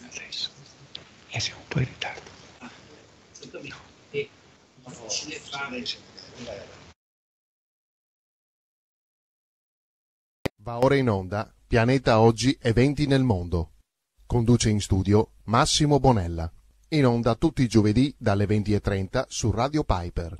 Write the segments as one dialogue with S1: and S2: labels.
S1: adesso e siamo un po' in ritardo. Va ora in onda Pianeta Oggi Eventi nel Mondo. Conduce in studio Massimo Bonella. In onda tutti i giovedì dalle 20.30 su Radio Piper.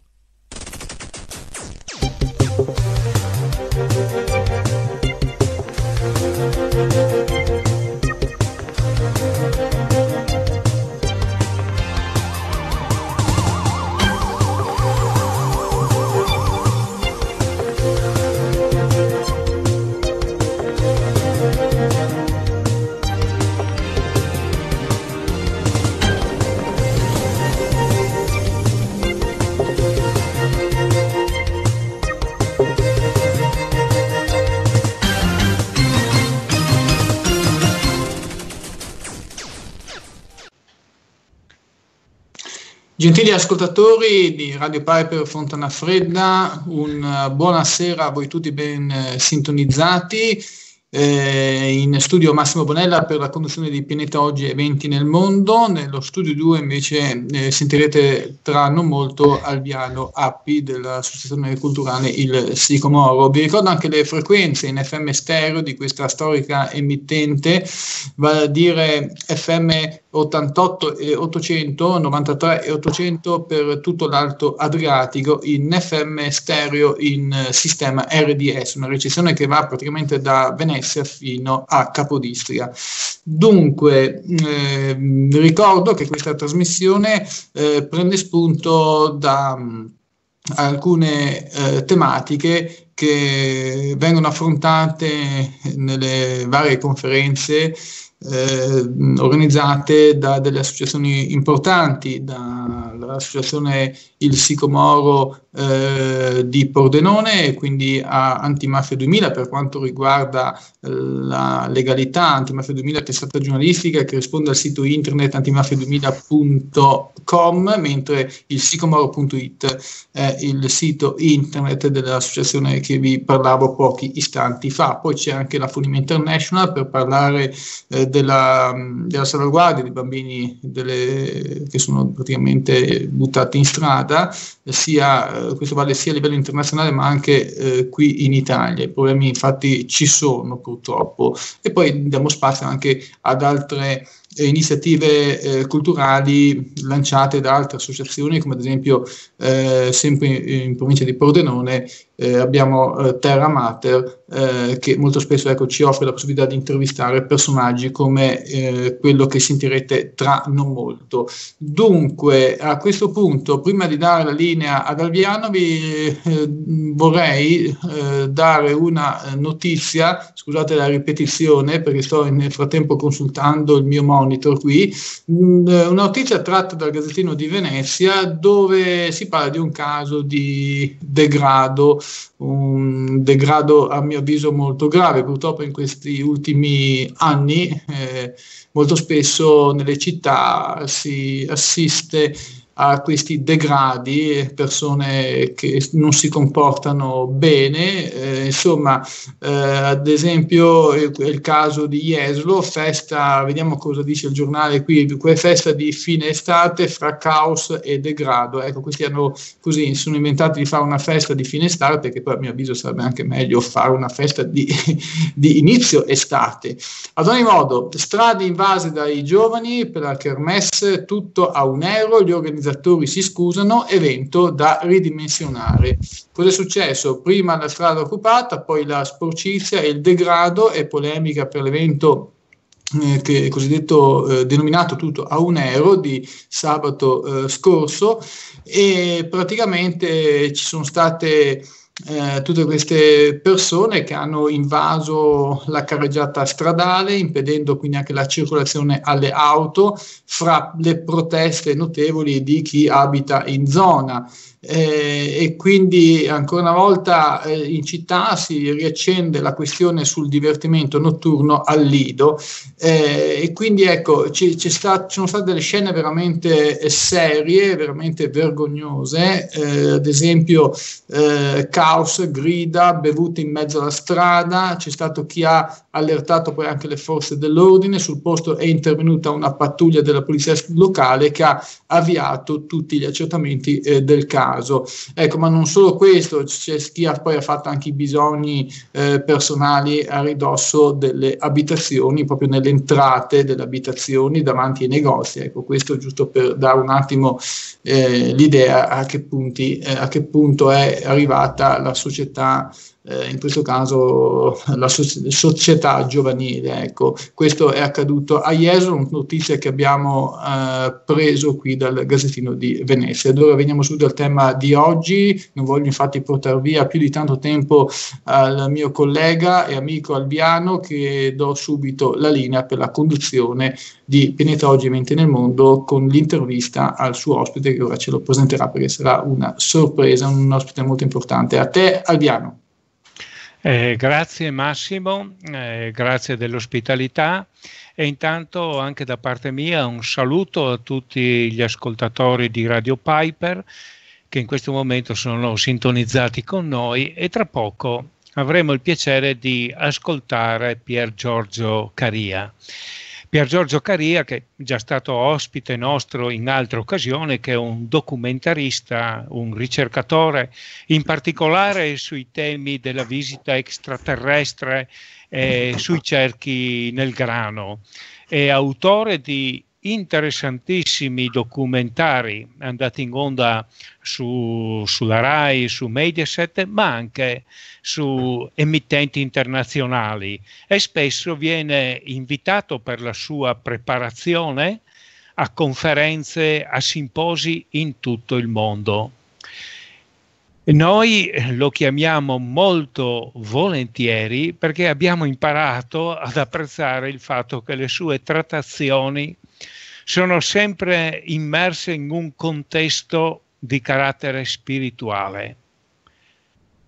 S2: Gentili ascoltatori di Radio Piper Fontana Fredda, un eh, buonasera a voi tutti ben eh, sintonizzati. Eh, in studio Massimo Bonella per la conduzione di Pianeta Oggi Eventi nel Mondo, nello studio 2 invece eh, sentirete tra non molto Alviano Appi dell'associazione culturale Il Sicomoro. Vi ricordo anche le frequenze in FM stereo di questa storica emittente, vale a dire FM 88 e 800, 93 e 800 per tutto l'Alto Adriatico in FM stereo in eh, sistema RDS, una recessione che va praticamente da Venezia fino a Capodistria. Dunque, eh, ricordo che questa trasmissione eh, prende spunto da mh, mm, alcune eh, tematiche che vengono affrontate nelle varie conferenze eh, organizzate da delle associazioni importanti, dall'associazione il sicomoro eh, di Pordenone, quindi a Antimafia 2000 per quanto riguarda eh, la legalità, Antimafia 2000 testata giornalistica che risponde al sito internet antimafia2000.com, mentre il sicomoro.it è il sito internet dell'associazione che vi parlavo pochi istanti fa. Poi c'è anche la Funima International per parlare eh, della, della salvaguardia dei bambini delle, che sono praticamente buttati in strada riguarda sia, eh, questo vale sia a livello internazionale ma anche eh, qui in Italia, i problemi infatti ci sono purtroppo e poi diamo spazio anche ad altre eh, iniziative eh, culturali lanciate da altre associazioni, come ad esempio eh, sempre in, in, provincia di Pordenone, eh, abbiamo eh, Terra Mater eh, che molto spesso ecco, ci offre la possibilità di intervistare personaggi come eh, quello che sentirete tra non molto. Dunque, a questo punto, prima di dare la linea ad Alviano, Alvianovi, eh, vorrei dare una notizia, scusate la ripetizione perché sto nel frattempo consultando il mio monitor qui, mh, mm, una notizia tratta dal Gazzettino di Venezia dove si parla di un caso di degrado un degrado a mio avviso molto grave. Purtroppo in questi ultimi anni eh, molto spesso nelle città si assiste a questi degradi, persone che non si comportano bene, eh, insomma, eh, ad esempio il, il caso di Jeslo, festa, vediamo cosa dice il giornale qui, festa di fine estate fra caos e degrado, ecco, questi hanno così, sono inventati di fare una festa di fine estate, che poi a mio avviso sarebbe anche meglio fare una festa di, di inizio estate. Ad ogni modo, strade invase dai giovani per la kermesse, tutto a un euro, gli organizzatori organizzatori si scusano, evento da ridimensionare. Cosa è successo? Prima la strada occupata, poi la sporcizia e il degrado e polemica per l'evento eh, che è cosiddetto eh, denominato tutto a un euro di sabato eh, scorso e praticamente ci sono state eh, tutte queste persone che hanno invaso la carreggiata stradale, impedendo quindi anche la circolazione alle auto, fra le proteste notevoli di chi abita in zona. Eh, e quindi ancora una volta eh, in città si riaccende la questione sul divertimento notturno al Lido eh, e quindi ecco ci, ci, sta, ci, sono state delle scene veramente serie, veramente vergognose, eh, ad esempio eh, caos, grida, bevute in mezzo alla strada, c'è stato chi ha allertato poi anche le forze dell'ordine, sul posto è intervenuta una pattuglia della polizia locale che ha avviato tutti gli accertamenti eh, del caso. Ecco, ma non solo questo, c'è chi ha poi ha fatto anche i bisogni eh, personali a ridosso delle abitazioni, proprio nelle entrate delle abitazioni davanti ai negozi. Ecco, questo giusto per dare un attimo eh, l'idea a che, punti, eh, a che punto è arrivata la, società eh, in questo caso la so- società giovanile. Ecco. Questo è accaduto a Jesolo, notizia che abbiamo eh, preso qui dal Gazzettino di Venezia. Ed ora veniamo subito al tema di oggi, non voglio infatti portare via più di tanto tempo al eh, mio collega e amico Albiano che do subito la linea per la conduzione di Pianeta Oggi Mente nel Mondo con l'intervista al suo ospite che ora ce lo presenterà perché sarà una sorpresa, un ospite molto importante. A te Albiano.
S1: Eh, grazie Massimo, eh, grazie dell'ospitalità e intanto anche da parte mia un saluto a tutti gli ascoltatori di Radio Piper che in questo momento sono sintonizzati con noi e tra poco avremo il piacere di ascoltare Pier Giorgio Caria. Pier Giorgio Caria, che è già stato ospite nostro in altre occasioni, che è un documentarista, un ricercatore, in particolare sui temi della visita extraterrestre e sui cerchi nel grano. È autore di interessantissimi documentari andati in onda su, sulla RAI, su Mediaset, ma anche su emittenti internazionali e spesso viene invitato per la sua preparazione a conferenze, a simposi in tutto il mondo. Noi lo chiamiamo molto volentieri perché abbiamo imparato ad apprezzare il fatto che le sue trattazioni sono sempre immerse in un contesto di carattere spirituale,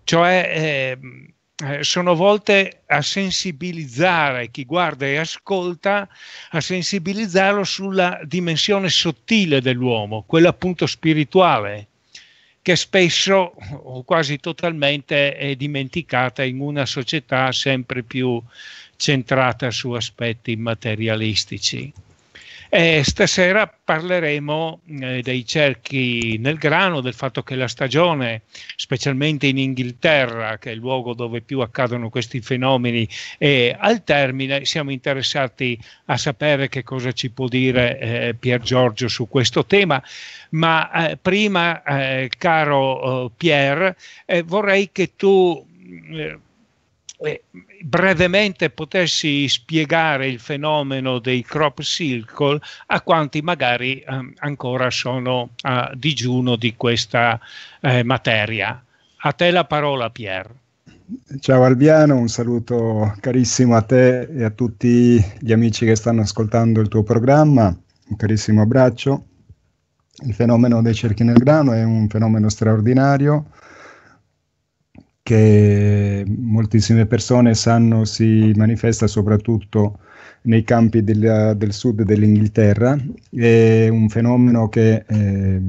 S1: cioè eh, sono volte a sensibilizzare chi guarda e ascolta, a sensibilizzarlo sulla dimensione sottile dell'uomo, quella appunto spirituale che spesso o quasi totalmente è dimenticata in una società sempre più centrata su aspetti materialistici. E stasera parleremo eh, dei cerchi nel grano, del fatto che la stagione, specialmente in Inghilterra, che è il luogo dove più accadono questi fenomeni, è al termine. Siamo interessati a sapere che cosa ci può dire eh, Pier Giorgio su questo tema. Ma eh, prima, eh, caro oh, Pier, eh, vorrei che tu mm, eh, eh, brevemente potessi spiegare il fenomeno dei crop circle a quanti magari eh, ancora sono a digiuno di questa eh, materia. A te la parola Pier.
S3: Ciao Albiano, un saluto carissimo a te e a tutti gli amici che stanno ascoltando il tuo programma, un carissimo abbraccio. Il fenomeno dei cerchi nel grano è un fenomeno straordinario, che moltissime persone sanno si manifesta soprattutto nei campi del, del sud dell'Inghilterra, è un fenomeno che eh,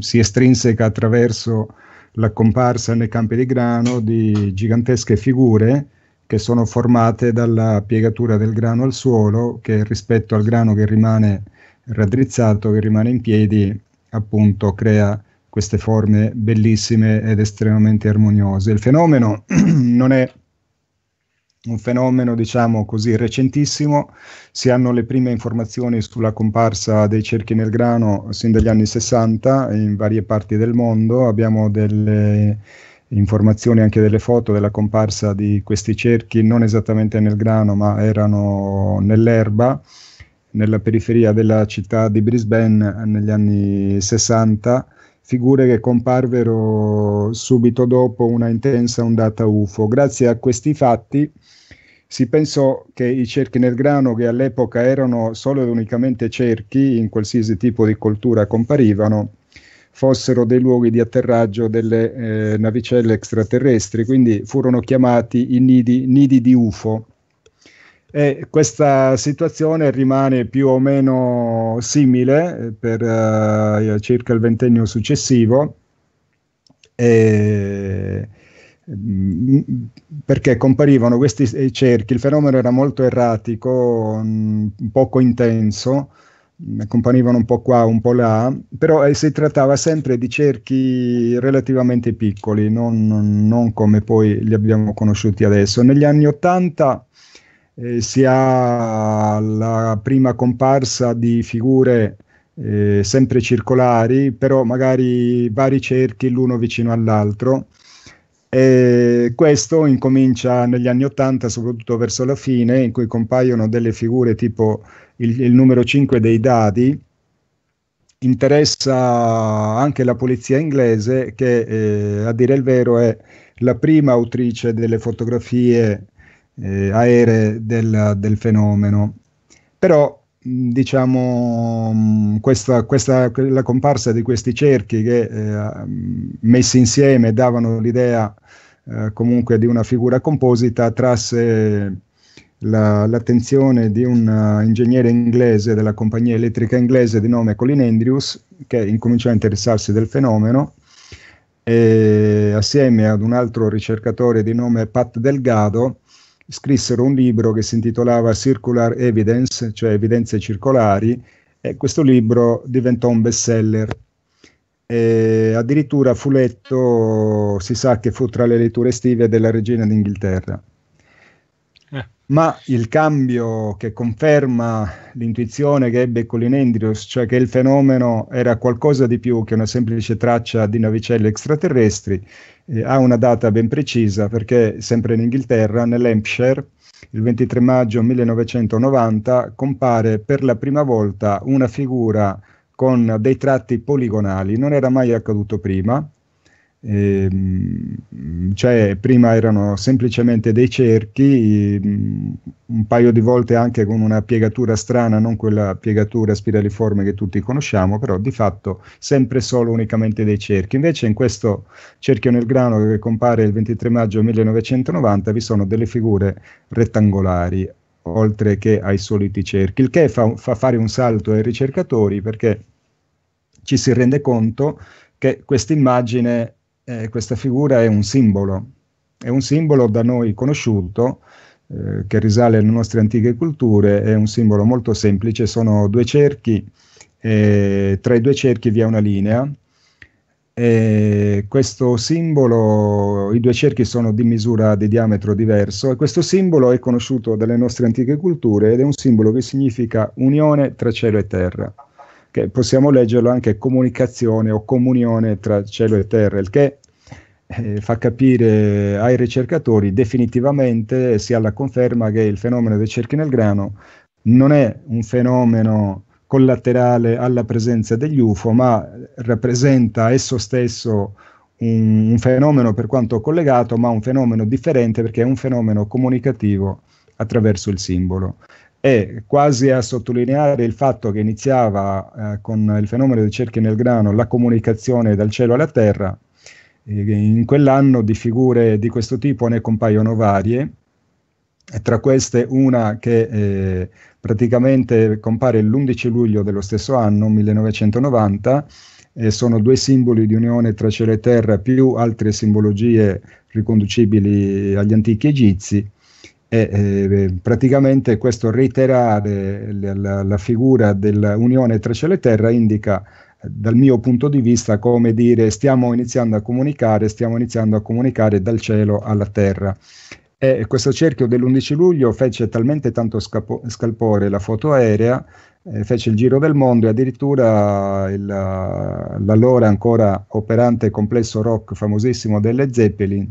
S3: si estrinseca attraverso la comparsa nei campi di grano di gigantesche figure che sono formate dalla piegatura del grano al suolo, che rispetto al grano che rimane raddrizzato, che rimane in piedi, appunto crea queste forme bellissime ed estremamente armoniose. Il fenomeno non è un fenomeno, diciamo così, recentissimo. Si hanno le prime informazioni sulla comparsa dei cerchi nel grano sin dagli anni 60 in varie parti del mondo. Abbiamo delle informazioni anche delle foto della comparsa di questi cerchi, non esattamente nel grano, ma erano nell'erba nella periferia della città di Brisbane negli anni 60 figure che comparvero subito dopo una intensa ondata UFO. Grazie a questi fatti si pensò che i cerchi nel grano, che all'epoca erano solo ed unicamente cerchi, in qualsiasi tipo di coltura comparivano, fossero dei luoghi di atterraggio delle eh, navicelle extraterrestri, quindi furono chiamati i nidi, nidi di UFO. E questa situazione rimane più o meno simile eh, per uh, circa il ventennio successivo. E, mm, perché comparivano questi eh, cerchi, il fenomeno era molto erratico, mh, mm, poco intenso, mm, comparivano un po' qua, un po' là, però eh, si trattava sempre di cerchi relativamente piccoli, non, non, come poi li abbiamo conosciuti adesso. Negli anni 80 eh, si ha la prima comparsa di figure eh, sempre circolari, però magari vari cerchi l'uno vicino all'altro. E questo incomincia negli anni Ottanta, soprattutto verso la fine, in cui compaiono delle figure tipo il, il numero 5 dei dadi, interessa anche la polizia inglese che eh, a dire il vero è la prima autrice delle fotografie eh, aeree del, del, fenomeno. Però diciamo questa, questa, la comparsa di questi cerchi che eh, messi insieme davano l'idea eh, comunque di una figura composita trasse la, l'attenzione di un eh, ingegnere inglese della compagnia elettrica inglese di nome Colin Andrews che incominciò a interessarsi del fenomeno e assieme ad un altro ricercatore di nome Pat Delgado scrissero un libro che si intitolava Circular Evidence, cioè evidenze circolari, e questo libro diventò un bestseller. E addirittura fu letto, si sa che fu tra le letture estive della regina d'Inghilterra. Eh. Ma il cambio che conferma l'intuizione che ebbe Colin Andrews, cioè che il fenomeno era qualcosa di più che una semplice traccia di navicelle extraterrestri, eh, ha una data ben precisa perché sempre in Inghilterra, nell'Hampshire, il 23 maggio 1990 compare per la prima volta una figura con dei tratti poligonali, non era mai accaduto prima e, ehm, cioè, prima erano semplicemente dei cerchi, ehm, un paio di volte anche con una piegatura strana, non quella piegatura spiraliforme che tutti conosciamo, però di fatto sempre solo unicamente dei cerchi. Invece in questo cerchio nel grano che compare il 23 maggio 1990 vi sono delle figure rettangolari oltre che ai soliti cerchi, il che fa, fa fare un salto ai ricercatori perché ci si rende conto che questa immagine eh, questa figura è un simbolo, è un simbolo da noi conosciuto eh, che risale alle nostre antiche culture, è un simbolo molto semplice, sono due cerchi, eh, tra i due cerchi vi è una linea, questo simbolo, i due cerchi sono di misura di diametro diverso e questo simbolo è conosciuto dalle nostre antiche culture ed è un simbolo che significa unione tra cielo e terra che possiamo leggerlo anche comunicazione o comunione tra cielo e terra, il che eh, fa capire ai ricercatori definitivamente, si ha la conferma che il fenomeno dei cerchi nel grano non è un fenomeno collaterale alla presenza degli UFO, ma rappresenta esso stesso un, un, fenomeno per quanto collegato, ma un fenomeno differente perché è un fenomeno comunicativo attraverso il simbolo e quasi a sottolineare il fatto che iniziava eh, con il fenomeno dei cerchi nel grano la comunicazione dal cielo alla terra, eh, in quell'anno di figure di questo tipo ne compaiono varie, tra queste una che eh, praticamente compare l'11 luglio dello stesso anno, 1990, e sono due simboli di unione tra cielo e terra più altre simbologie riconducibili agli antichi egizi, e, eh, praticamente questo reiterare la, la figura dell'unione tra cielo e terra indica eh, dal mio punto di vista come dire stiamo iniziando a comunicare, stiamo iniziando a comunicare dal cielo alla terra. E questo cerchio dell'11 luglio fece talmente tanto scapo- scalpore la foto aerea, eh, fece il giro del mondo e addirittura il, l'allora ancora operante complesso rock famosissimo delle Zeppelin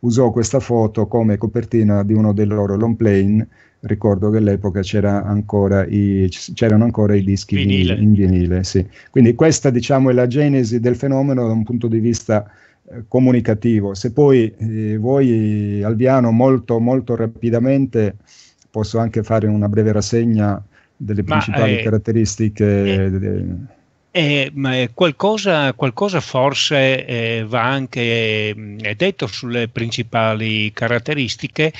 S3: usò questa foto come copertina di uno dei loro long plane. Ricordo che all'epoca c'era ancora i, c'erano ancora i dischi vinile. in vinile. Sì. Quindi questa diciamo, è la genesi del fenomeno da un punto di vista eh, comunicativo. Se poi eh, voi, Alviano, molto, molto rapidamente posso anche fare una breve rassegna delle Ma, principali eh, caratteristiche. Eh,
S1: eh, qualcosa, qualcosa, forse eh, va anche eh, detto sulle principali caratteristiche,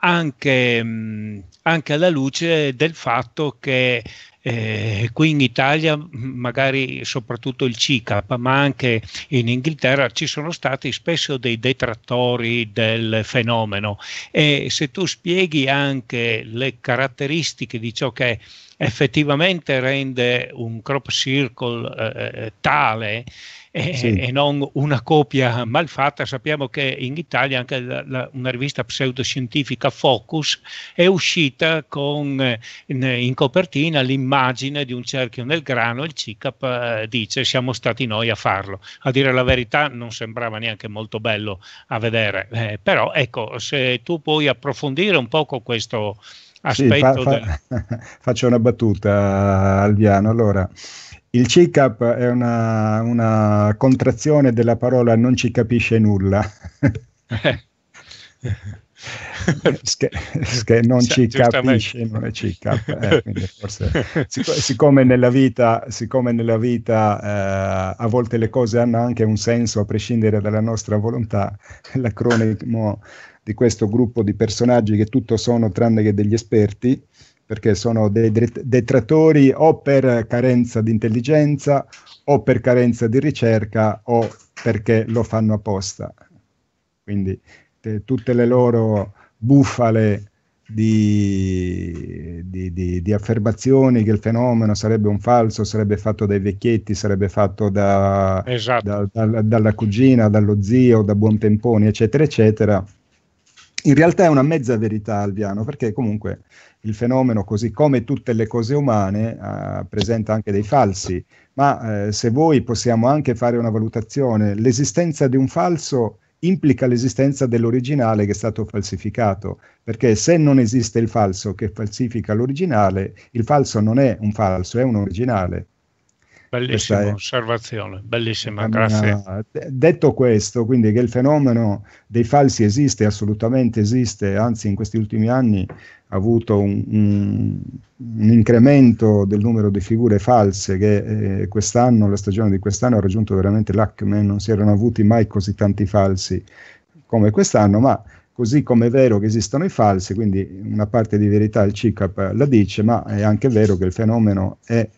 S1: anche, mm, anche alla luce del fatto che eh, qui in Italia, magari soprattutto il CICAP, ma anche in Inghilterra ci sono stati spesso dei detrattori del fenomeno e se tu spieghi anche le caratteristiche di ciò che effettivamente rende un crop circle eh, eh tale, e, sì. e, non una copia malfatta. Sappiamo che in Italia anche la, la, una rivista pseudoscientifica Focus è uscita con in, in, copertina l'immagine di un cerchio nel grano il CICAP eh, dice siamo stati noi a farlo. A dire la verità non sembrava neanche molto bello a vedere, eh, però ecco, se tu puoi approfondire un poco questo
S3: aspetto. Sì, fa, fa, del... faccio una battuta, Alviano. Allora, il CICAP è una, una, contrazione della parola non ci capisce nulla. che, non ci capisce, non è CICAP. eh, forse, sic- siccome nella vita, siccome nella vita eh, a volte le cose hanno anche un senso a prescindere dalla nostra volontà, l'acronimo di questo gruppo di personaggi che tutto sono tranne che degli esperti perché sono dei detrattori o per carenza di intelligenza o per carenza di ricerca o perché lo fanno apposta. Quindi te, tutte le loro bufale di, di, di, di, affermazioni che il fenomeno sarebbe un falso, sarebbe fatto dai vecchietti, sarebbe fatto da, esatto. da, da, dalla cugina, dallo zio, da buontemponi, eccetera, eccetera. In realtà è una mezza verità Alviano, perché comunque il fenomeno, così come tutte le cose umane, eh, presenta anche dei falsi, ma eh, se voi possiamo anche fare una valutazione, l'esistenza di un falso implica l'esistenza dell'originale che è stato falsificato, perché se non esiste il falso che falsifica l'originale, il falso non è un falso, è un originale.
S1: Bellissima è... osservazione, bellissima, una... Ah,
S3: grazie. Detto questo, quindi che il fenomeno dei falsi esiste, assolutamente esiste, anzi in questi ultimi anni avuto un, un, un, incremento del numero di figure false che eh, quest'anno, la stagione di quest'anno ha raggiunto veramente l'acme, non si erano avuti mai così tanti falsi come quest'anno, ma così come è vero che esistono i falsi, quindi una parte di verità il CICAP la dice, ma è anche vero che il fenomeno è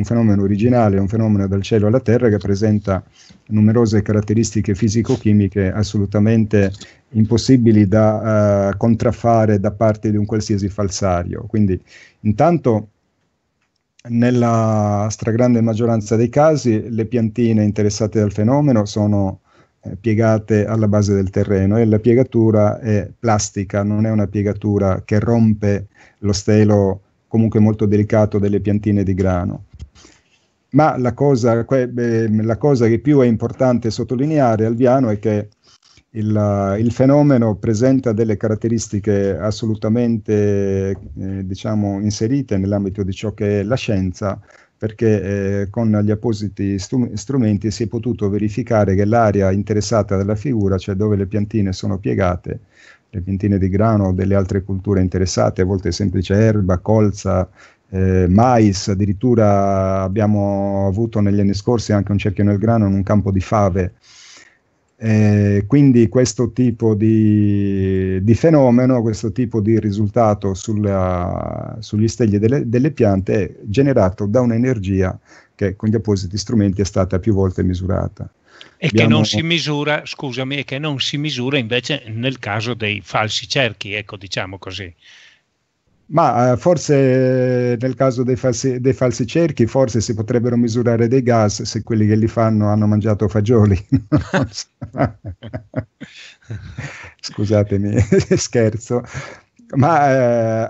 S3: un fenomeno originale, un fenomeno dal cielo alla terra che presenta numerose caratteristiche fisico-chimiche assolutamente impossibili da eh, contraffare da parte di un qualsiasi falsario. Quindi intanto nella stragrande maggioranza dei casi le piantine interessate dal fenomeno sono eh, piegate alla base del terreno e la piegatura è plastica, non è una piegatura che rompe lo stelo comunque molto delicato delle piantine di grano. Ma la cosa, la cosa che più è importante sottolineare, Alviano, è che il, il, fenomeno presenta delle caratteristiche assolutamente eh, diciamo, inserite nell'ambito di ciò che è la scienza, perché eh, con gli appositi strumenti si è potuto verificare che l'area interessata dalla figura, cioè dove le piantine sono piegate, le piantine di grano o delle altre culture interessate, a volte semplice erba, colza, eh, mais, addirittura abbiamo avuto negli anni scorsi anche un cerchio nel grano in un campo di fave. Eh, quindi questo tipo di, di, fenomeno, questo tipo di risultato sulla, sugli stegli delle, delle, piante è generato da un'energia che con gli appositi strumenti è stata più volte misurata. E abbiamo... che non si
S1: misura, scusami, e che non si misura invece nel caso dei falsi cerchi, ecco diciamo così.
S3: Ma eh, forse eh, nel caso dei falsi, dei falsi, cerchi, forse si potrebbero misurare dei gas se quelli che li fanno hanno mangiato fagioli. Scusatemi, scherzo. Ma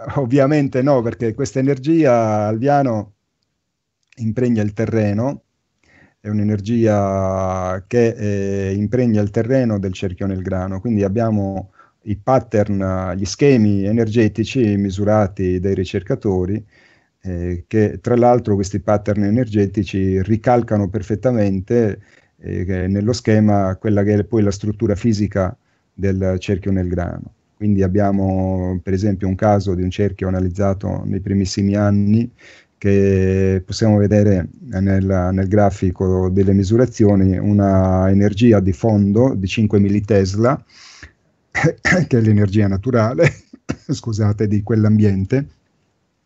S3: eh, ovviamente no, perché questa energia alviano impregna il terreno, è un'energia che eh, impregna il terreno del cerchio nel grano, quindi abbiamo i pattern, gli schemi energetici misurati dai ricercatori, eh, che tra l'altro questi pattern energetici ricalcano perfettamente eh, nello schema quella che è poi la struttura fisica del cerchio nel grano. Quindi abbiamo per esempio un caso di un cerchio analizzato nei primissimi anni che possiamo vedere nel, nel grafico delle misurazioni una energia di fondo di 5 millitesla Tesla che è l'energia naturale, scusate, di quell'ambiente.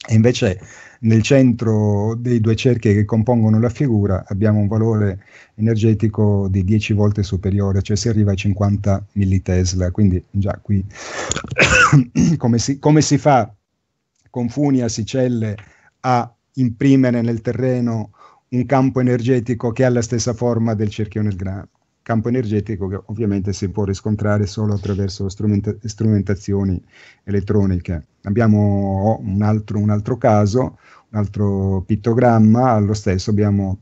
S3: E invece nel centro dei due cerchi che compongono la figura abbiamo un valore energetico di 10 volte superiore, cioè si arriva a 50 millitesla. Quindi già qui come, si, come si fa con funi sicelle a imprimere nel terreno un campo energetico che ha la stessa forma del cerchio nel grano? campo energetico che ovviamente si può riscontrare solo attraverso strumenta- strumentazioni elettroniche. Abbiamo un altro, un altro, caso, un altro pittogramma, lo stesso abbiamo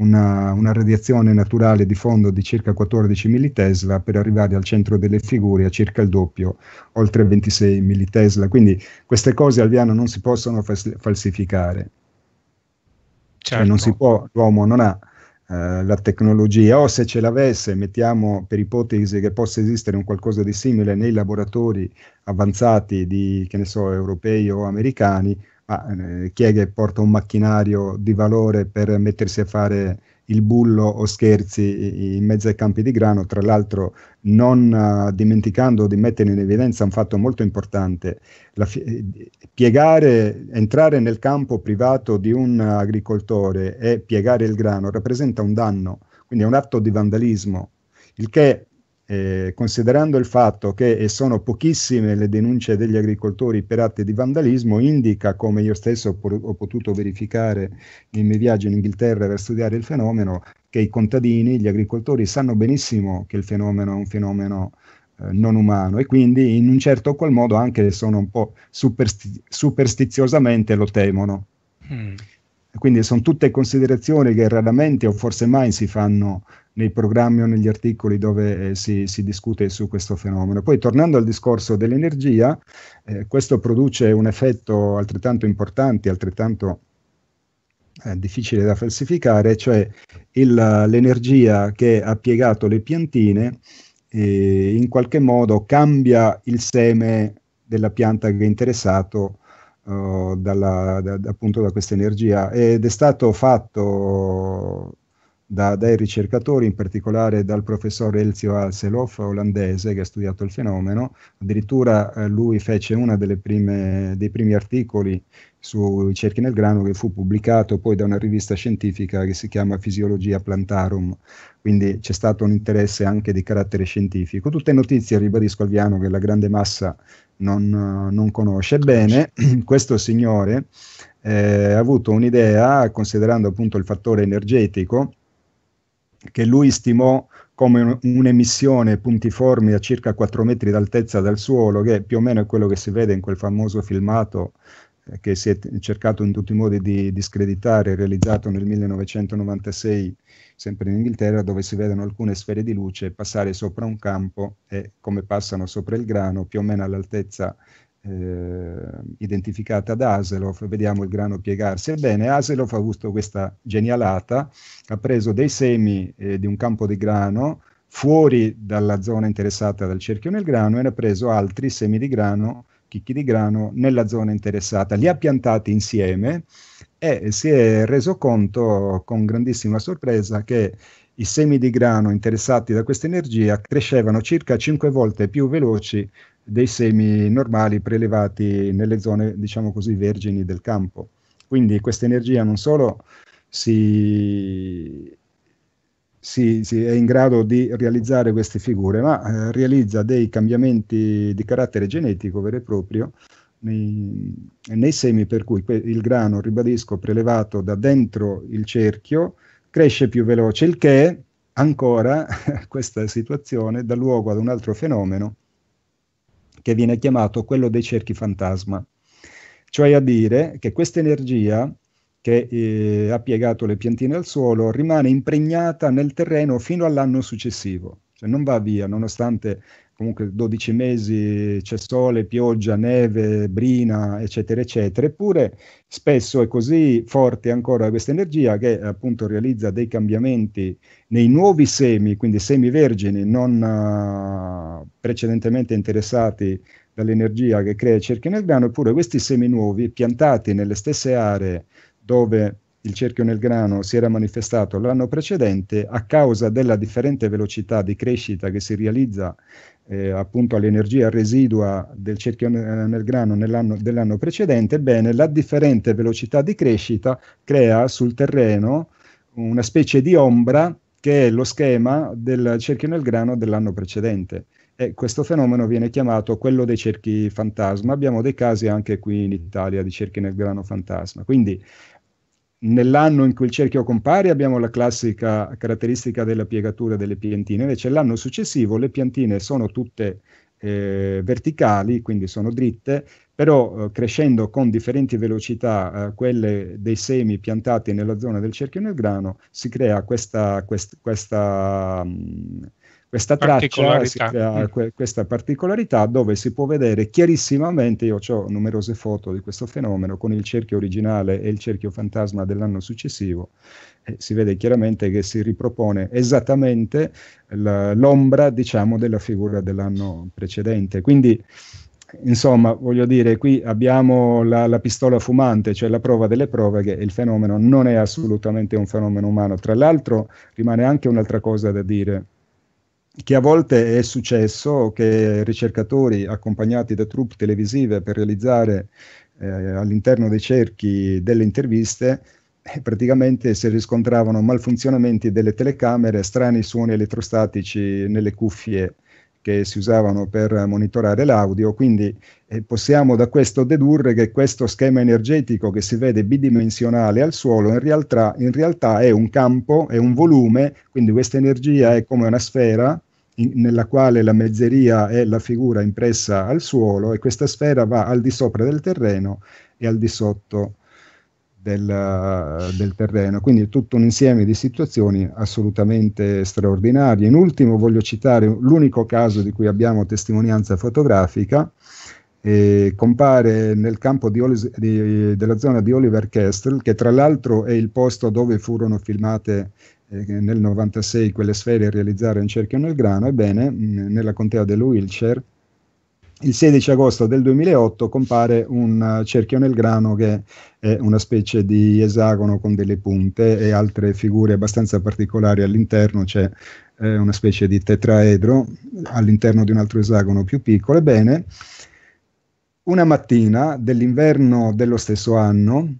S3: una, una radiazione naturale di fondo di circa 14 millitesla per arrivare al centro delle figure a circa il doppio, oltre 26 millitesla. Quindi queste cose Alviano non si possono fas- falsificare. Certo. Cioè non si certo. può, l'uomo non ha eh, la tecnologia o se ce l'avesse, mettiamo per ipotesi che possa esistere un qualcosa di simile nei laboratori avanzati di, che ne so, europei o americani, ma eh, chi è che porta un macchinario di valore per mettersi a fare il bullo o scherzi in mezzo ai campi di grano, tra l'altro non uh, dimenticando di mettere in evidenza un fatto molto importante, fi- piegare, entrare nel campo privato di un agricoltore e piegare il grano rappresenta un danno, quindi è un atto di vandalismo, il che eh, considerando il fatto che, e sono pochissime le denunce degli agricoltori per atti di vandalismo, indica, come io stesso ho, ho potuto verificare nei miei viaggi in Inghilterra per studiare il fenomeno, che i contadini, gli agricoltori sanno benissimo che il fenomeno è un fenomeno eh, non umano e quindi in un certo qual modo anche sono un po' supersti- superstiziosamente lo temono. Mm. Quindi sono tutte considerazioni che raramente o forse mai si fanno nei programmi o negli articoli dove eh, si, si, discute su questo fenomeno. Poi tornando al discorso dell'energia, eh, questo produce un effetto altrettanto importante, altrettanto eh, difficile da falsificare, cioè il, l'energia che ha piegato le piantine in qualche modo cambia il seme della pianta che è interessato eh, dalla, da, appunto da questa energia ed è stato fatto da, dai ricercatori, in particolare dal professor Elzio Alseloff, olandese, che ha studiato il fenomeno. Addirittura eh, lui fece uno dei primi articoli sui cerchi nel grano che fu pubblicato poi da una rivista scientifica che si chiama Fisiologia Plantarum. Quindi c'è stato un interesse anche di carattere scientifico. Tutte notizie, ribadisco al Viano, che la grande massa non, non conosce bene. Questo signore eh, ha avuto un'idea, considerando appunto il fattore energetico, che lui stimò come un'emissione puntiforme a circa 4 metri d'altezza dal suolo, che più o meno è quello che si vede in quel famoso filmato eh, che si è cercato in tutti i modi di discreditare, realizzato nel 1996 sempre in Inghilterra, dove si vedono alcune sfere di luce passare sopra un campo e come passano sopra il grano, più o meno all'altezza eh, identificata da Aselov, vediamo il grano piegarsi. Ebbene, Aselov ha avuto questa genialata, ha preso dei semi eh, di un campo di grano fuori dalla zona interessata dal cerchio nel grano e ne ha preso altri semi di grano, chicchi di grano, nella zona interessata. Li ha piantati insieme e si è reso conto con grandissima sorpresa che i semi di grano interessati da questa energia crescevano circa 5 volte più veloci dei semi normali prelevati nelle zone, diciamo così, vergini del campo. Quindi questa energia non solo si, si, si, è in grado di realizzare queste figure, ma eh, realizza dei cambiamenti di carattere genetico vero e proprio nei, nei semi per cui il grano, ribadisco, prelevato da dentro il cerchio, cresce più veloce, il che ancora questa situazione dà luogo ad un altro fenomeno che viene chiamato quello dei cerchi fantasma, cioè a dire che questa energia che eh, ha piegato le piantine al suolo rimane impregnata nel terreno fino all'anno successivo, cioè non va via nonostante comunque 12 mesi c'è sole, pioggia, neve, brina, eccetera, eccetera, eppure spesso è così forte ancora questa energia che appunto realizza dei cambiamenti nei nuovi semi, quindi semi vergini non uh, precedentemente interessati dall'energia che crea il cerchio nel grano, eppure questi semi nuovi piantati nelle stesse aree dove il cerchio nel grano si era manifestato l'anno precedente, a causa della differente velocità di crescita che si realizza eh, appunto all'energia residua del cerchio eh, nel grano dell'anno precedente, bene, la differente velocità di crescita crea sul terreno una specie di ombra che è lo schema del cerchio nel grano dell'anno precedente. E questo fenomeno viene chiamato quello dei cerchi fantasma. Abbiamo dei casi anche qui in Italia di cerchi nel grano fantasma. Quindi nell'anno in cui il cerchio compare abbiamo la classica caratteristica della piegatura delle piantine, invece l'anno successivo le piantine sono tutte eh, verticali, quindi sono dritte, però eh, crescendo con differenti velocità eh, quelle dei semi piantati nella zona del cerchio nel grano, si crea questa, quest, questa mh, mm, questa traccia si crea mm. que- questa particolarità dove si può vedere chiarissimamente, io ho numerose foto di questo fenomeno, con il cerchio originale e il cerchio fantasma dell'anno successivo, eh, si vede chiaramente che si ripropone esattamente la, l'ombra, diciamo, della figura dell'anno precedente. Quindi, insomma, voglio dire, qui abbiamo la, la, pistola fumante, cioè la prova delle prove che il fenomeno non è assolutamente un fenomeno umano. Tra l'altro rimane anche un'altra cosa da dire che a volte è successo che ricercatori accompagnati da troupe televisive per realizzare eh, all'interno dei cerchi delle interviste eh, praticamente si riscontravano malfunzionamenti delle telecamere, strani suoni elettrostatici nelle cuffie che si usavano per monitorare l'audio, quindi eh, possiamo da questo dedurre che questo schema energetico che si vede bidimensionale al suolo in realtà, in realtà è un campo, è un volume, quindi questa energia è come una sfera in, nella quale la mezzeria è la figura impressa al suolo e questa sfera va al di sopra del terreno e al di sotto del, del, terreno. Quindi tutto un insieme di situazioni assolutamente straordinarie. In ultimo voglio citare l'unico caso di cui abbiamo testimonianza fotografica. Eh, compare nel campo di Olis, di, della zona di Oliver Castle, che tra l'altro è il posto dove furono filmate eh, nel 96 quelle sfere realizzare in cerchio nel grano, ebbene mh, nella contea dello Wiltshire il 16 agosto del 2008 compare un eh, cerchio nel grano che è una specie di esagono con delle punte e altre figure abbastanza particolari all'interno, c'è eh, una specie di tetraedro all'interno di un altro esagono più piccolo. Ebbene, una mattina dell'inverno dello stesso anno,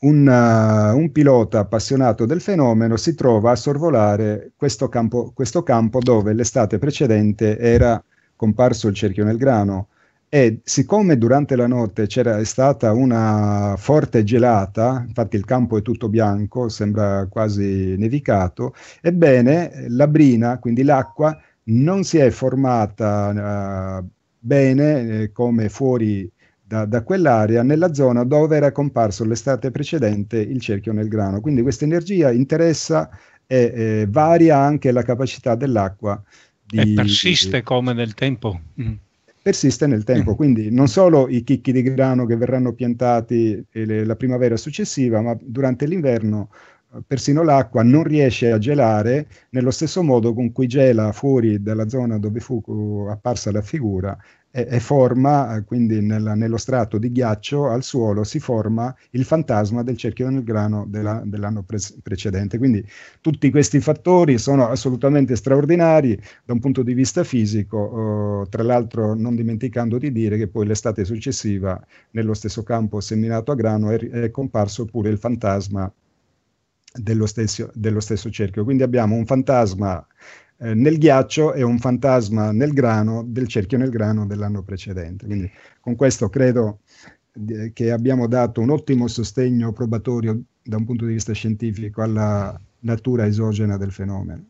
S3: un, uh, un, pilota appassionato del fenomeno si trova a sorvolare questo campo, questo campo dove l'estate precedente era comparso il cerchio nel grano e siccome durante la notte c'era stata una forte gelata, infatti il campo è tutto bianco, sembra quasi nevicato, ebbene la brina, quindi l'acqua, non si è formata uh, bene eh, come fuori da, da, quell'area nella zona dove era comparso l'estate precedente il cerchio nel grano. Quindi questa energia interessa e eh, varia anche la capacità dell'acqua
S1: di, e persiste di, come nel tempo.
S3: Mm. Persiste nel tempo, mm. quindi non solo i chicchi di grano che verranno piantati le, la primavera successiva, ma durante l'inverno eh, persino l'acqua non riesce a gelare nello stesso modo con cui gela fuori dalla zona dove fu apparsa la figura e, e forma, eh, quindi nel, nello strato di ghiaccio al suolo si forma il fantasma del cerchio nel grano della, dell'anno pre- precedente. Quindi tutti questi fattori sono assolutamente straordinari da un punto di vista fisico, eh, tra l'altro non dimenticando di dire che poi l'estate successiva nello stesso campo seminato a grano è, è comparso pure il fantasma dello stesso, dello stesso cerchio. Quindi abbiamo un fantasma eh, nel ghiaccio e un fantasma nel grano del cerchio nel grano dell'anno precedente. Quindi con questo credo che abbiamo dato un ottimo sostegno probatorio da un punto di vista scientifico alla natura esogena del fenomeno.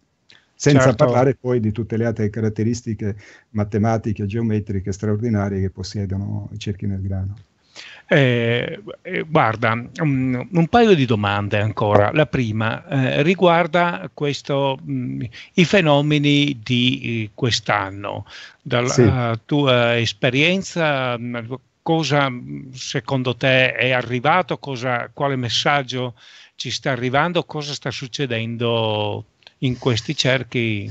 S3: Senza certo. parlare poi di tutte le altre caratteristiche matematiche, geometriche straordinarie che possiedono i cerchi nel grano.
S1: Eh, eh, guarda, un, mm, un, paio di domande ancora. La prima eh, riguarda questo, mh, mm, i fenomeni di eh, quest'anno. Dalla sì. tua esperienza, mh, mm, cosa secondo te è arrivato? Cosa, quale messaggio ci sta arrivando? Cosa sta succedendo in questi cerchi?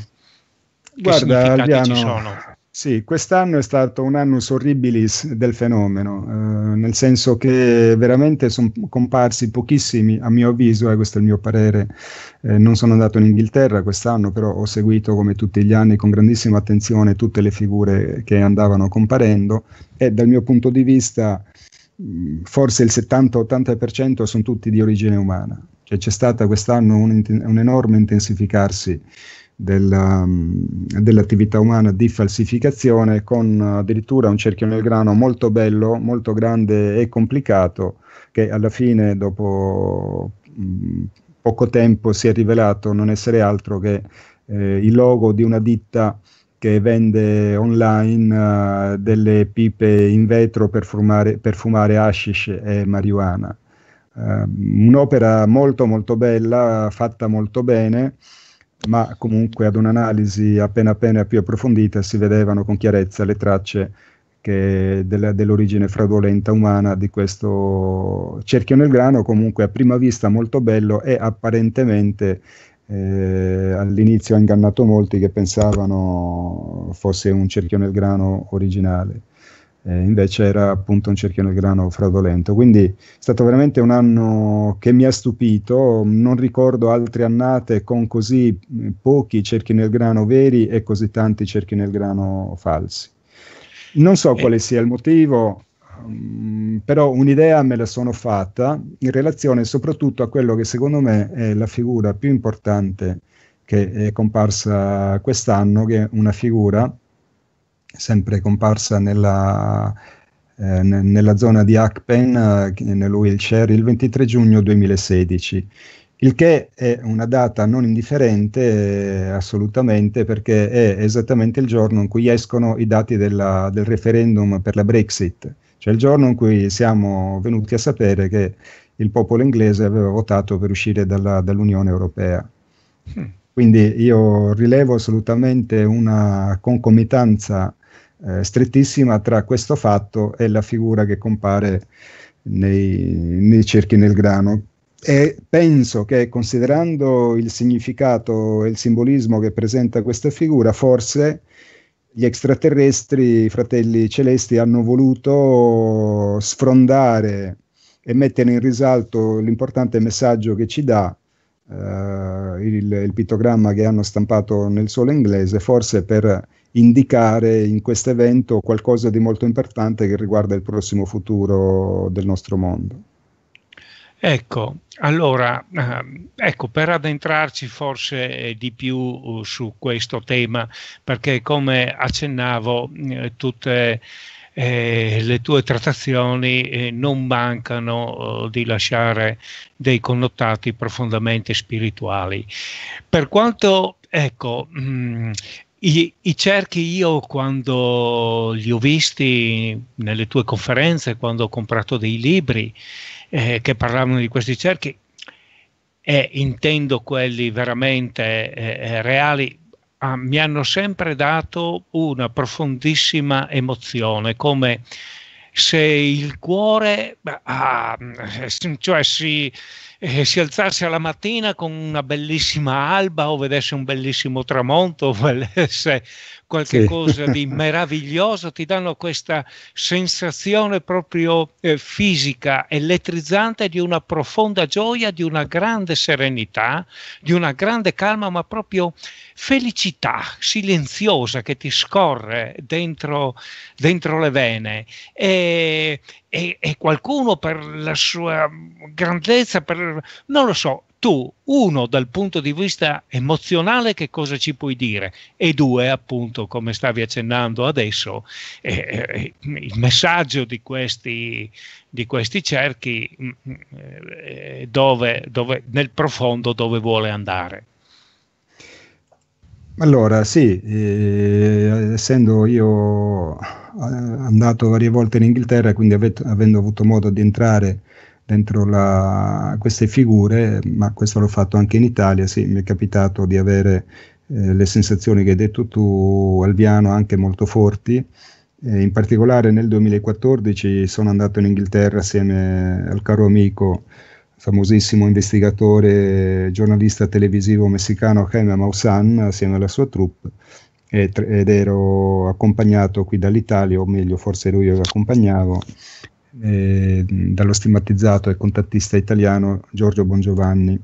S1: Guarda, che Alviano, ci sono?
S3: Sì, quest'anno è stato un annus horribilis del fenomeno, eh, nel senso che veramente sono comparsi pochissimi, a mio avviso, e eh, questo è il mio parere, eh, non sono andato in Inghilterra quest'anno, però ho seguito come tutti gli anni con grandissima attenzione tutte le figure che andavano comparendo e dal mio punto di vista mh, forse il 70-80% sono tutti di origine umana, cioè c'è stata quest'anno un, un enorme intensificarsi della, mm, dell'attività umana di falsificazione con addirittura un cerchio nel grano molto bello, molto grande e complicato che alla fine dopo mh, mm, poco tempo si è rivelato non essere altro che eh, il logo di una ditta che vende online uh, delle pipe in vetro per fumare, per fumare hashish e marijuana. Uh, un'opera molto molto bella, fatta molto bene, ma comunque ad un'analisi appena appena più approfondita si vedevano con chiarezza le tracce della, dell'origine fraudolenta umana di questo cerchio nel grano, comunque a prima vista molto bello e apparentemente eh, all'inizio ha ingannato molti che pensavano fosse un cerchio nel grano originale eh, invece era appunto un cerchio nel grano fraudolento. Quindi è stato veramente un anno che mi ha stupito, non ricordo altre annate con così pochi cerchi nel grano veri e così tanti cerchi nel grano falsi. Non so eh. quale sia il motivo, però un'idea me la sono fatta in relazione soprattutto a quello che secondo me è la figura più importante che è comparsa quest'anno, che è una figura sempre comparsa nella, eh, nella zona di Akpen, eh, nel wheelchair, il 23 giugno 2016 il che è una data non indifferente eh, assolutamente perché è esattamente il giorno in cui escono i dati della, del referendum per la Brexit, cioè il giorno in cui siamo venuti a sapere che il popolo inglese aveva votato per uscire dalla, dall'Unione Europea. Hmm. Quindi io rilevo assolutamente una concomitanza eh, strettissima tra questo fatto e la figura che compare nei, nei cerchi nel grano. E penso che considerando il significato e il simbolismo che presenta questa figura, forse gli extraterrestri, i fratelli celesti, hanno voluto sfrondare e mettere in risalto l'importante messaggio che ci dà eh, il, il pittogramma che hanno stampato nel suolo inglese, forse per indicare in questo evento qualcosa di molto importante che riguarda il prossimo futuro del nostro mondo.
S1: Ecco, allora, ehm, ecco, per addentrarci forse eh, di più uh, su questo tema, perché come accennavo, mm, eh, tutte eh, le tue trattazioni non mancano uh, di lasciare dei connotati profondamente spirituali. Per quanto, ecco, mm, i, I, cerchi io quando li ho visti nelle tue conferenze, quando ho comprato dei libri eh, che parlavano di questi cerchi, e eh, intendo quelli veramente eh, eh, reali, ah, mi hanno sempre dato una profondissima emozione, come se il cuore, ah, cioè si eh, si alzasse alla mattina con una bellissima alba o vedesse un bellissimo tramonto, o vedesse qualche sì. cosa di meraviglioso, ti danno questa sensazione proprio eh, fisica, elettrizzante di una profonda gioia, di una grande serenità, di una grande calma, ma proprio felicità silenziosa che ti scorre dentro, dentro le vene. E, e, e qualcuno per la sua grandezza, per, non lo so, tu, uno, dal punto di vista emozionale, che cosa ci puoi dire? E due, appunto, come stavi accennando adesso, eh, eh, il messaggio di questi, di questi cerchi mm, mm, eh, dove, dove, nel profondo dove vuole andare.
S3: Allora, sì, eh, essendo io eh, andato varie volte in Inghilterra, quindi avvet- avendo avuto modo di entrare dentro la, queste figure, ma questo l'ho fatto anche in Italia, sì, mi è capitato di avere eh, le sensazioni che hai detto tu, Alviano, anche molto forti. Eh, in particolare nel 2014 sono andato in Inghilterra assieme al caro amico famosissimo investigatore giornalista televisivo messicano Jaime Maussan assieme alla sua troupe ed ero accompagnato qui dall'Italia, o meglio forse lui lo accompagnavo, eh, dallo stigmatizzato e contattista italiano Giorgio Bongiovanni.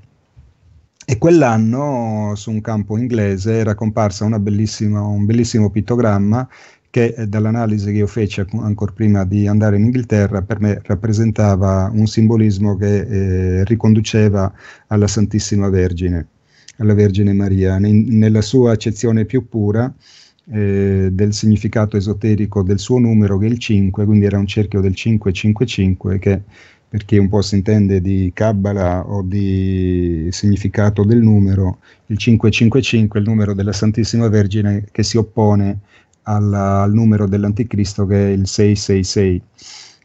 S3: E quell'anno su un campo inglese era comparsa un bellissimo pittogramma che eh, dall'analisi che io feci ancora prima di andare in Inghilterra per me rappresentava un simbolismo che eh, riconduceva alla Santissima Vergine, alla Vergine Maria, in, nella sua accezione più pura eh, del significato esoterico del suo numero che è il 5, quindi era un cerchio del 555 che per chi un po' si intende di cabbala o di significato del numero, il 555 è il numero della Santissima Vergine che si oppone al, al numero dell'anticristo che è il 666.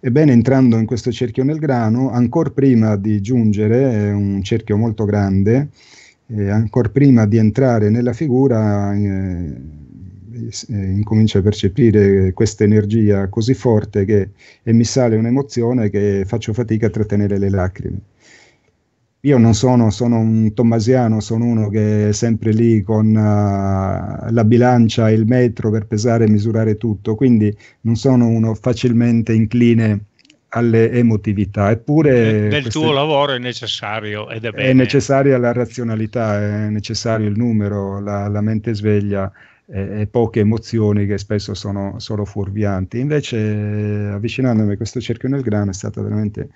S3: Ebbene, entrando in questo cerchio nel grano, ancora prima di giungere, è un cerchio molto grande, eh, ancora prima di entrare nella figura, eh, eh incomincio a percepire questa energia così forte che, e mi sale un'emozione che faccio fatica a trattenere le lacrime. Io non sono, sono un tommasiano, sono uno che è sempre lì con uh, la bilancia e il metro per pesare e misurare tutto, quindi non sono uno facilmente incline alle emotività, eppure... Del tuo
S1: lavoro è necessario ed è bene. È necessaria
S3: la razionalità, è necessario il numero, la, la mente sveglia e, e, poche emozioni che spesso sono solo fuorvianti. Invece avvicinandomi a questo cerchio nel grano è stata veramente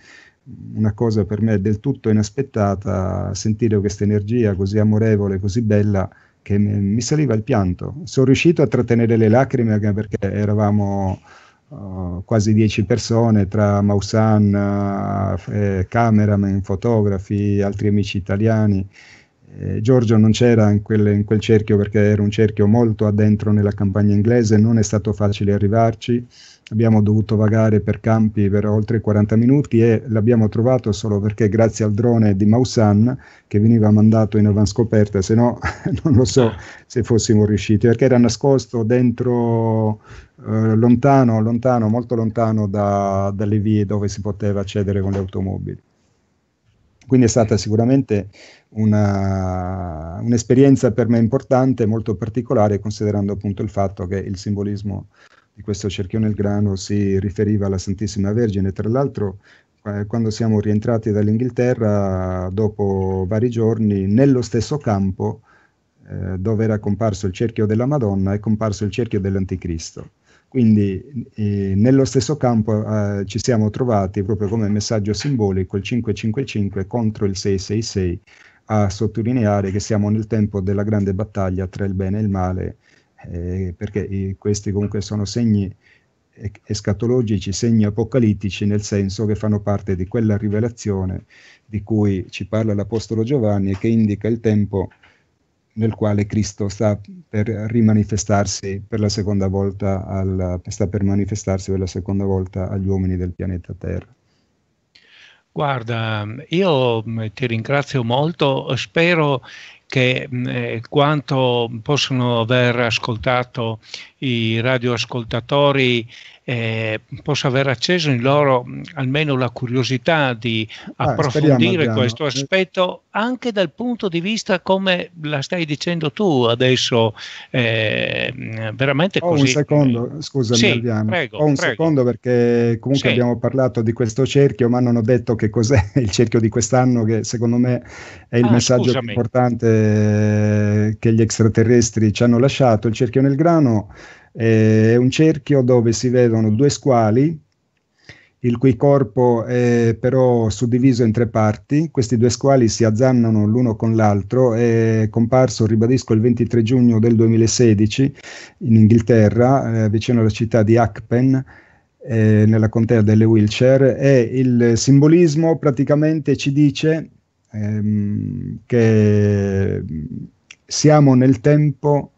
S3: una cosa per me del tutto inaspettata, sentire questa energia così amorevole, così bella, che mi saliva il pianto. Sono riuscito a trattenere le lacrime anche perché eravamo uh, quasi dieci persone tra Maussan, uh, eh, cameraman, fotografi, altri amici italiani. Giorgio non c'era in quel, in quel cerchio perché era un cerchio molto addentro nella campagna inglese, non è stato facile arrivarci abbiamo dovuto vagare per campi per oltre 40 minuti e l'abbiamo trovato solo perché grazie al drone di Mausan che veniva mandato in avanscoperta, se no non lo so se fossimo riusciti, perché era nascosto dentro eh, lontano, lontano, molto lontano da, dalle vie dove si poteva accedere con le automobili. Quindi è stata sicuramente una, un'esperienza per me importante, molto particolare, considerando appunto il fatto che il simbolismo di questo cerchio nel grano si riferiva alla Santissima Vergine. Tra l'altro eh, quando siamo rientrati dall'Inghilterra, dopo vari giorni, nello stesso campo eh, dove era comparso il cerchio della Madonna, è comparso il cerchio dell'Anticristo. Quindi eh, nello stesso campo eh, ci siamo trovati proprio come messaggio simbolico il 555 contro il 666 a sottolineare che siamo nel tempo della grande battaglia tra il bene e il male eh, perché eh, questi comunque sono segni escatologici, segni apocalittici, nel senso che fanno parte di quella rivelazione di cui ci parla l'Apostolo Giovanni e che indica il tempo nel quale Cristo sta per rimanifestarsi per la seconda volta, al, sta per manifestarsi per la seconda volta agli uomini del pianeta Terra.
S1: Guarda, io mm, ti ringrazio molto, spero che mm, eh, quanto possono aver ascoltato i radioascoltatori eh, possa aver acceso in loro mm, almeno la curiosità di ah, approfondire ah, questo aspetto anche dal punto di vista come la stai dicendo tu adesso, eh, veramente Ho un
S3: secondo, eh, scusami sì, Alviano, prego, ho un prego. secondo perché comunque sì. abbiamo parlato di questo cerchio ma non ho detto che cos'è il cerchio di quest'anno che secondo me è il ah, messaggio più importante eh, che gli extraterrestri ci hanno lasciato, il cerchio nel grano eh, è un cerchio dove si vedono due squali, il cui corpo è però suddiviso in tre parti. Questi due squali si azzannano l'uno con l'altro. È comparso, ribadisco, il 23 giugno del 2016 in Inghilterra, eh, vicino alla città di Akpen. Eh, nella contea delle wheelchair e il simbolismo praticamente ci dice ehm, che siamo nel tempo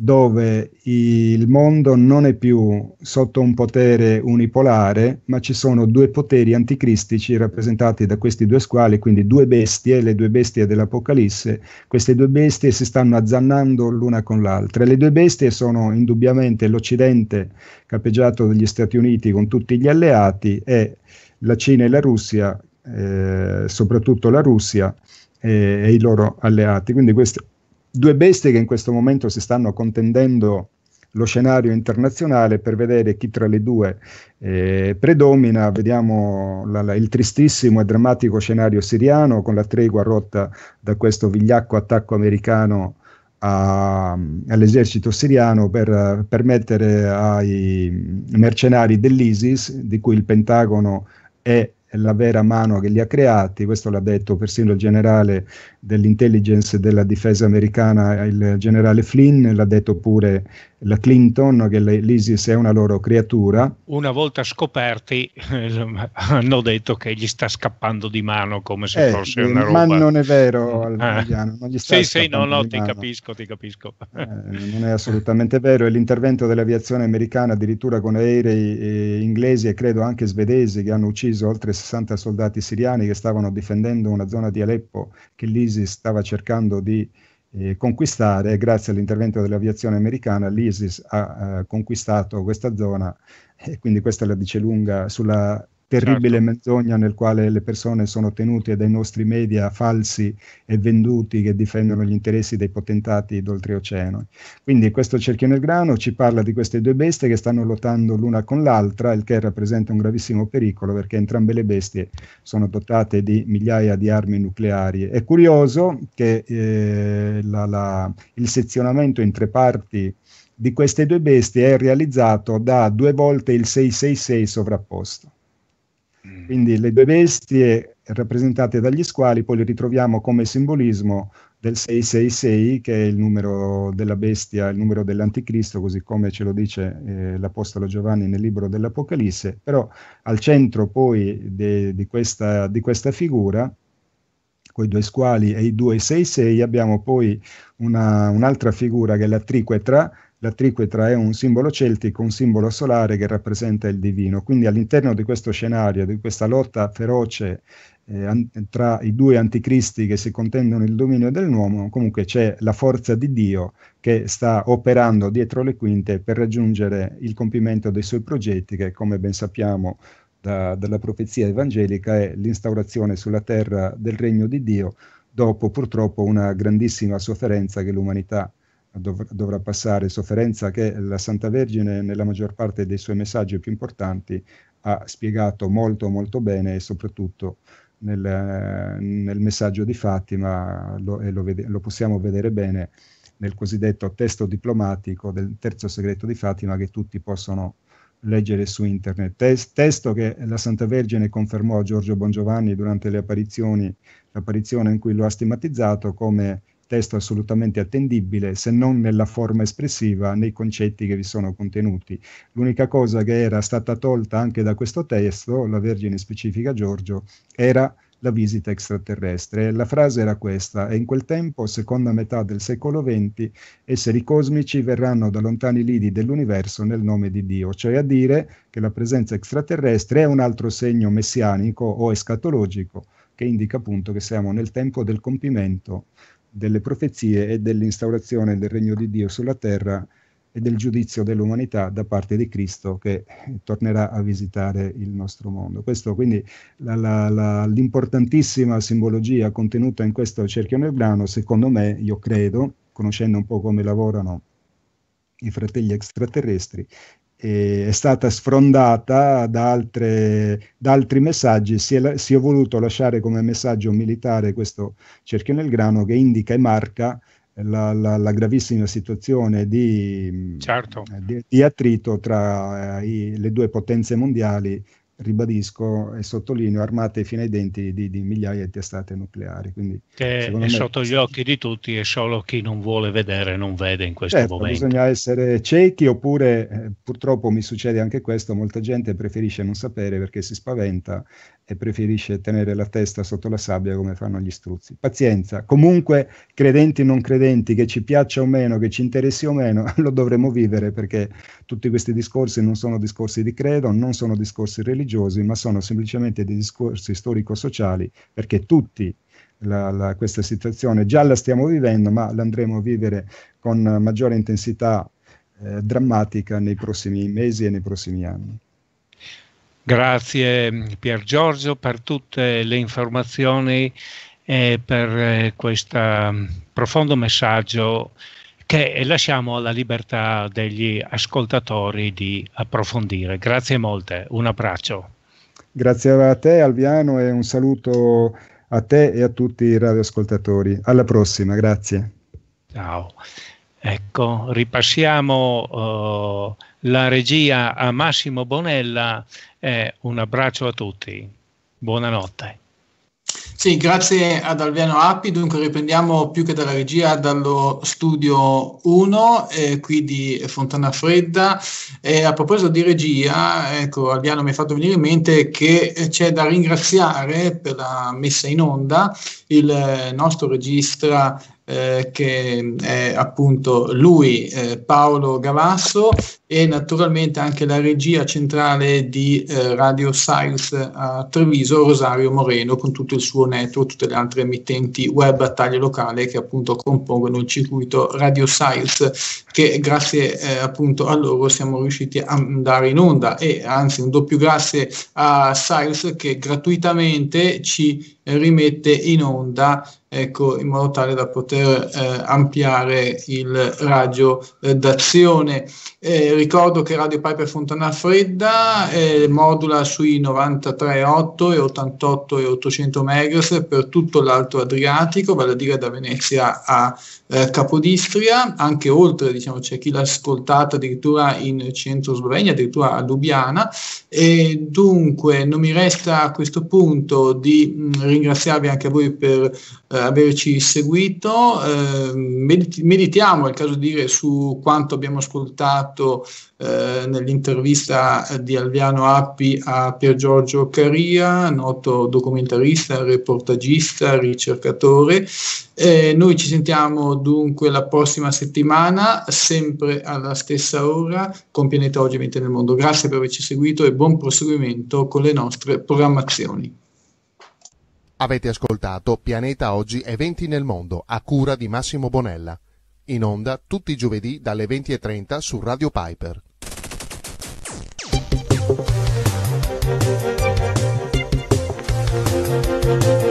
S3: dove il mondo non è più sotto un potere unipolare, ma ci sono due poteri anticristici rappresentati da questi due squali, quindi due bestie, le due bestie dell'Apocalisse. Queste due bestie si stanno azzannando l'una con l'altra. Le due bestie sono indubbiamente l'Occidente, capeggiato dagli Stati Uniti con tutti gli alleati, e la Cina e la Russia, eh, soprattutto la Russia, e, eh, e i loro alleati. Quindi queste due bestie che in questo momento si stanno contendendo lo scenario internazionale per vedere chi tra le due eh, predomina. Vediamo la, la, il tristissimo e drammatico scenario siriano con la tregua rotta da questo vigliacco attacco americano a, all'esercito siriano per permettere ai mercenari dell'ISIS, di cui il Pentagono è è la vera mano che li ha creati, questo l'ha detto persino il generale dell'intelligence della difesa americana, il generale Flynn, l'ha detto pure la Clinton, che l'ISIS è una loro creatura.
S1: Una volta scoperti, eh, hanno detto che gli sta scappando di mano come se eh, fosse una roba. Ma
S3: non è vero, ah. Alviano. Non sì, sì, no, no, ti
S1: capisco, ti capisco.
S3: Eh, non è assolutamente vero. E l'intervento dell'aviazione americana, addirittura con aerei eh, inglesi e credo anche svedesi, che hanno ucciso oltre 60 soldati siriani che stavano difendendo una zona di Aleppo che l'ISIS stava cercando di eh, conquistare, grazie all'intervento dell'aviazione americana, l'ISIS ha eh, conquistato questa zona e quindi questa la dice lunga sulla terribile certo. menzogna nel quale le persone sono tenute dai nostri media falsi e venduti che difendono gli interessi dei potentati d'oltreoceano. Quindi questo cerchio nel grano ci parla di queste due bestie che stanno lottando l'una con l'altra, il che rappresenta un gravissimo pericolo perché entrambe le bestie sono dotate di migliaia di armi nucleari. È curioso che eh, la, la, il sezionamento in tre parti di queste due bestie è realizzato da due volte il 666 sovrapposto. Mm. Quindi le due bestie rappresentate dagli squali poi le ritroviamo come simbolismo del 666 che è il numero della bestia, il numero dell'anticristo, così come ce lo dice eh, l'Apostolo Giovanni nel libro dell'Apocalisse, però al centro poi de, di, questa, di questa figura con i due squali e i due 66 abbiamo poi una, un'altra figura che è la triquetra la triquetra è un simbolo celtico, un simbolo solare che rappresenta il divino. Quindi all'interno di questo scenario, di questa lotta feroce eh, an- tra i due anticristi che si contendono il dominio dell'uomo, comunque c'è la forza di Dio che sta operando dietro le quinte per raggiungere il compimento dei suoi progetti che, come ben sappiamo, da, dalla profezia evangelica è l'instaurazione sulla terra del regno di Dio dopo purtroppo una grandissima sofferenza che l'umanità dov- dovrà passare, sofferenza che la Santa Vergine nella maggior parte dei suoi messaggi più importanti ha spiegato molto molto bene e soprattutto nel, nel messaggio di Fatima lo, e lo, vede- lo possiamo vedere bene nel cosiddetto testo diplomatico del terzo segreto di Fatima che tutti possono leggere su internet. Tes- testo che la Santa Vergine confermò a Giorgio Bongiovanni durante le apparizioni, l'apparizione in cui lo ha stigmatizzato come testo assolutamente attendibile, se non nella forma espressiva, nei concetti che vi sono contenuti. L'unica cosa che era stata tolta anche da questo testo, la Vergine specifica Giorgio, era la visita extraterrestre. La frase era questa, e in quel tempo, seconda metà del secolo XX, esseri cosmici verranno da lontani lidi dell'universo nel nome di Dio, cioè a dire che la presenza extraterrestre è un altro segno messianico o escatologico che indica appunto che siamo nel tempo del compimento delle profezie e dell'instaurazione del regno di Dio sulla terra e del giudizio dell'umanità da parte di Cristo che tornerà a visitare il nostro mondo. Questo quindi la, la, la, l'importantissima simbologia contenuta in questo cerchio nel brano, secondo me, io credo, conoscendo un po' come lavorano i fratelli extraterrestri, è stata sfrondata da, altre, da altri messaggi. Si è, si è, voluto lasciare come messaggio militare questo cerchio nel grano che indica e marca la, la, la gravissima situazione di, certo. di, di attrito tra eh, i, le due potenze mondiali ribadisco e sottolineo, armate fino ai denti di, di migliaia di testate nucleari. Quindi, che è me, sotto
S1: gli occhi di tutti e solo chi non vuole vedere non vede in questo certo, momento.
S3: Bisogna essere ciechi oppure eh, purtroppo mi succede anche questo, molta gente preferisce non sapere perché si spaventa e preferisce tenere la testa sotto la sabbia come fanno gli struzzi. Pazienza, comunque credenti o non credenti, che ci piaccia o meno, che ci interessi o meno, lo dovremo vivere perché tutti questi discorsi non sono discorsi di credo, non sono discorsi religiosi, ma sono semplicemente dei discorsi storico-sociali perché tutti la, la, questa situazione già la stiamo vivendo, ma l'andremo a vivere con maggiore intensità eh, drammatica nei prossimi mesi e nei prossimi anni.
S1: Grazie Pier Giorgio per tutte le informazioni e per eh, questo mm, profondo messaggio che lasciamo alla libertà degli ascoltatori di approfondire. Grazie molte, un abbraccio.
S3: Grazie a te Alviano e un saluto a te e a tutti i radioascoltatori. Alla prossima, grazie.
S1: Ciao. Ecco, ripassiamo uh, la regia a Massimo Bonella. Eh, un abbraccio a tutti, buonanotte.
S2: Sì, grazie ad Alviano Appi. Dunque riprendiamo più che dalla regia dallo studio 1 eh, qui di Fontana Fredda. Eh, a proposito di regia, ecco, Alviano mi ha fatto venire in mente che c'è da ringraziare per la messa in onda il nostro regista eh, che è eh, appunto lui, eh, Paolo Gavasso e naturalmente anche la regia centrale di eh, Radio Science a Treviso, Rosario Moreno, con tutto il suo network, tutte le altre emittenti web a taglio locale che appunto compongono il circuito Radio Science che grazie eh, appunto a loro siamo riusciti a andare in onda e anzi un doppio grazie a Science che gratuitamente ci rimette in onda ecco, in modo tale da poter eh, ampliare il raggio eh, d'azione. Eh, ricordo che Radio Piper Fontana Fredda eh, modula sui 93,8 e 88 e 800 MHz per tutto l'Alto Adriatico, vale a dire da Venezia a eh, Capodistria, anche oltre, diciamo, c'è chi l'ha ascoltata addirittura in centro Slovenia, addirittura a Lubiana. E dunque non mi resta a questo punto di mh, mm, ringraziarvi anche a voi per eh, averci seguito. Eh, meditiamo, è il caso di dire, su quanto abbiamo ascoltato eh, nell'intervista di Alviano Appi a Pier Giorgio Caria, noto documentarista, reportagista, ricercatore. Eh, noi ci sentiamo dunque la prossima settimana, sempre alla stessa ora, con Pianeta Oggi 20 nel Mondo. Grazie per averci seguito e buon proseguimento con le nostre programmazioni.
S1: Avete ascoltato Pianeta Oggi e 20 nel Mondo, a cura di Massimo Bonella. In onda tutti i giovedì dalle 20.30 su Radio Piper. Thank you.